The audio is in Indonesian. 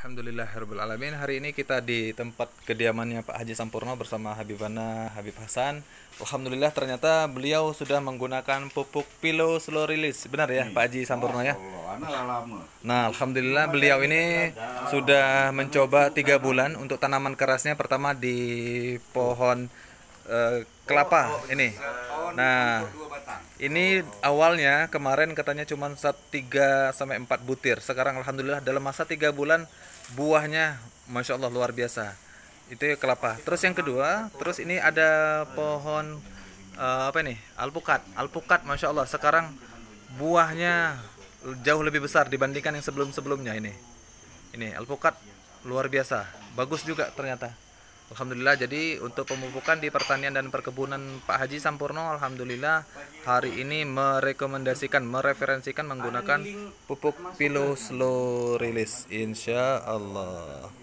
Alhamdulillah alamin Hari ini kita di tempat kediamannya Pak Haji Sampurno bersama Habibana Habib Hasan Alhamdulillah ternyata beliau sudah menggunakan pupuk pilo slow release Benar ya Pak Haji Sampurno ya? Nah Alhamdulillah beliau ini sudah mencoba tiga bulan untuk tanaman kerasnya Pertama di pohon eh, kelapa ini oh, Nah ini awalnya kemarin katanya cuma 3 sampai 4 butir. Sekarang alhamdulillah dalam masa 3 bulan buahnya Masya Allah luar biasa. Itu kelapa. Terus yang kedua, terus ini ada pohon uh, apa ini? Alpukat. Alpukat Masya Allah sekarang buahnya jauh lebih besar dibandingkan yang sebelum-sebelumnya ini. Ini alpukat luar biasa. Bagus juga ternyata. Alhamdulillah jadi untuk pemupukan di pertanian dan perkebunan Pak Haji Sampurno Alhamdulillah hari ini merekomendasikan mereferensikan menggunakan pupuk Pilo Slow Release Insya Allah